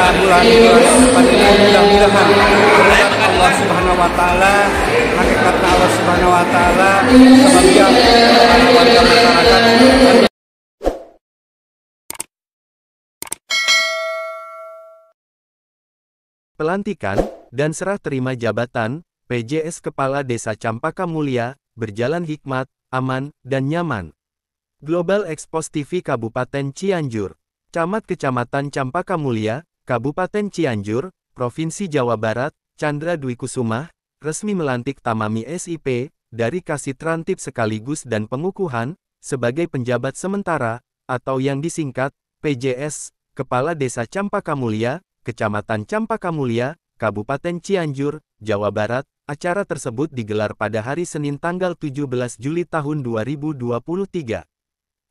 bulan ini mudah-mudahan Allah Subhanahu Wa Taala hakikat Allah Subhanahu Wa Taala warga masyarakat Pelantikan dan serah terima jabatan PJS Kepala Desa Campaka Mulia berjalan hikmat, aman, dan nyaman. Global Expos TV Kabupaten Cianjur, Camat Kecamatan Campaka Mulia, Kabupaten Cianjur, Provinsi Jawa Barat, Chandra Dwi Kusuma resmi melantik Tamami SIP, dari Kasih Kasitrantip sekaligus dan pengukuhan, sebagai penjabat sementara, atau yang disingkat, PJS, Kepala Desa Campaka Mulia, Kecamatan Campaka Mulia, Kabupaten Cianjur, Jawa Barat, acara tersebut digelar pada hari Senin tanggal 17 Juli tahun 2023.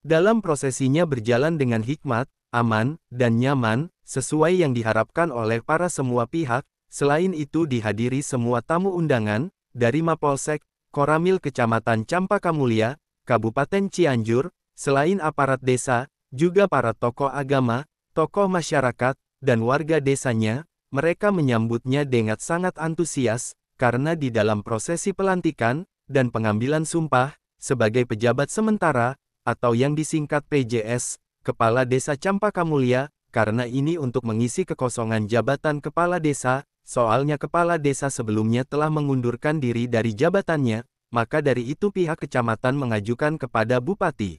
Dalam prosesinya berjalan dengan hikmat, aman, dan nyaman, sesuai yang diharapkan oleh para semua pihak, selain itu dihadiri semua tamu undangan, dari Mapolsek, Koramil Kecamatan Campaka Mulia, Kabupaten Cianjur, selain aparat desa, juga para tokoh agama, tokoh masyarakat, dan warga desanya, mereka menyambutnya dengan sangat antusias, karena di dalam prosesi pelantikan, dan pengambilan sumpah, sebagai pejabat sementara, atau yang disingkat PJS, Kepala Desa Campaka Mulia, karena ini untuk mengisi kekosongan jabatan Kepala Desa, soalnya Kepala Desa sebelumnya telah mengundurkan diri dari jabatannya, maka dari itu pihak kecamatan mengajukan kepada Bupati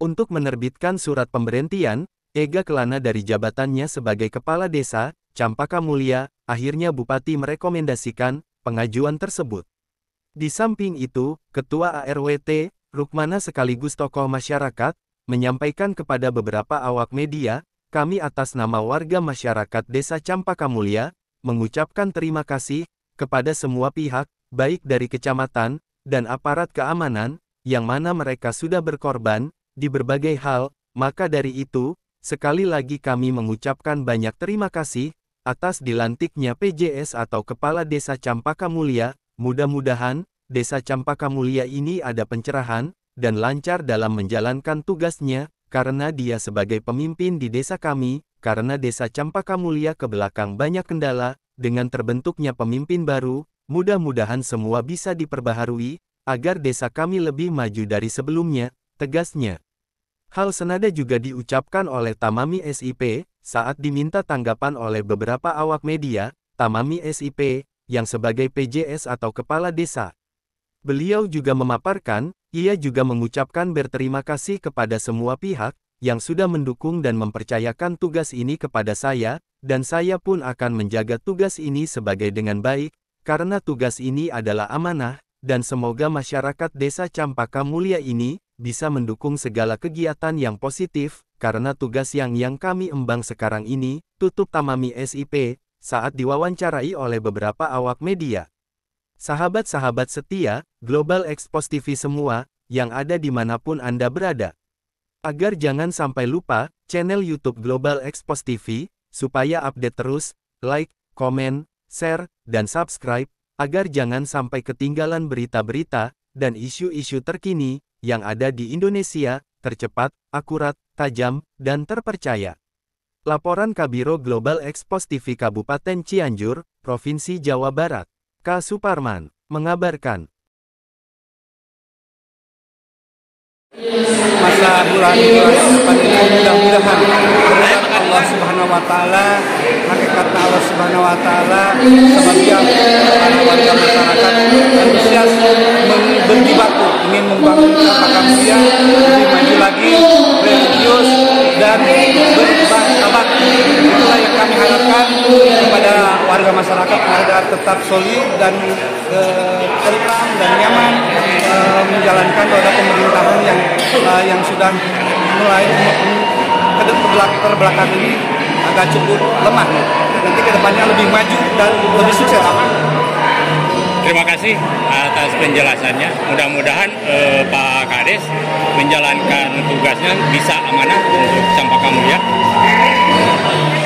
untuk menerbitkan surat pemberhentian, Ega Kelana dari jabatannya sebagai Kepala Desa, Campaka Mulia, akhirnya Bupati merekomendasikan pengajuan tersebut. Di samping itu, Ketua ARWT, Rukmana sekaligus tokoh masyarakat, menyampaikan kepada beberapa awak media, kami atas nama warga masyarakat Desa Campaka Mulia, mengucapkan terima kasih kepada semua pihak, baik dari kecamatan dan aparat keamanan, yang mana mereka sudah berkorban di berbagai hal, maka dari itu, sekali lagi kami mengucapkan banyak terima kasih atas dilantiknya PJS atau Kepala Desa Campaka Mulia, mudah-mudahan, Desa Campaka Mulia ini ada pencerahan, dan lancar dalam menjalankan tugasnya, karena dia sebagai pemimpin di desa kami, karena desa Campaka Mulia ke belakang banyak kendala, dengan terbentuknya pemimpin baru, mudah-mudahan semua bisa diperbaharui, agar desa kami lebih maju dari sebelumnya, tegasnya. Hal senada juga diucapkan oleh Tamami SIP, saat diminta tanggapan oleh beberapa awak media, Tamami SIP, yang sebagai PJS atau Kepala Desa. Beliau juga memaparkan, ia juga mengucapkan berterima kasih kepada semua pihak, yang sudah mendukung dan mempercayakan tugas ini kepada saya, dan saya pun akan menjaga tugas ini sebagai dengan baik, karena tugas ini adalah amanah, dan semoga masyarakat desa Campaka Mulia ini, bisa mendukung segala kegiatan yang positif, karena tugas yang yang kami embang sekarang ini, tutup Tamami SIP, saat diwawancarai oleh beberapa awak media. Sahabat-sahabat setia, Global Expos TV semua, yang ada dimanapun Anda berada. Agar jangan sampai lupa, channel YouTube Global Expos TV, supaya update terus, like, komen, share, dan subscribe, agar jangan sampai ketinggalan berita-berita, dan isu-isu terkini, yang ada di Indonesia, tercepat, akurat, tajam, dan terpercaya. Laporan Kabiro Global Expos TV Kabupaten Cianjur, Provinsi Jawa Barat. K. Suparman, mengabarkan. Masa bulan ini mudah-mudahan Allah Subhanahu wa taala, hakikat Allah Subhanahu wa taala sebagian warga masyarakat antusias batu ingin membangun makam dia lebih maju lagi religius dan berabad itulah yang kami harapkan kepada warga masyarakat agar tetap solid dan eh, tentram dan nyaman uh, menjalankan roda pemerintahan yang uh, yang sudah mulai terbelakang ini agak cukup lemah. Nanti kedepannya lebih maju dan lebih sukses. Terima kasih atas penjelasannya. Mudah-mudahan eh, Pak Kades menjalankan tugasnya bisa amanah untuk kamu ya.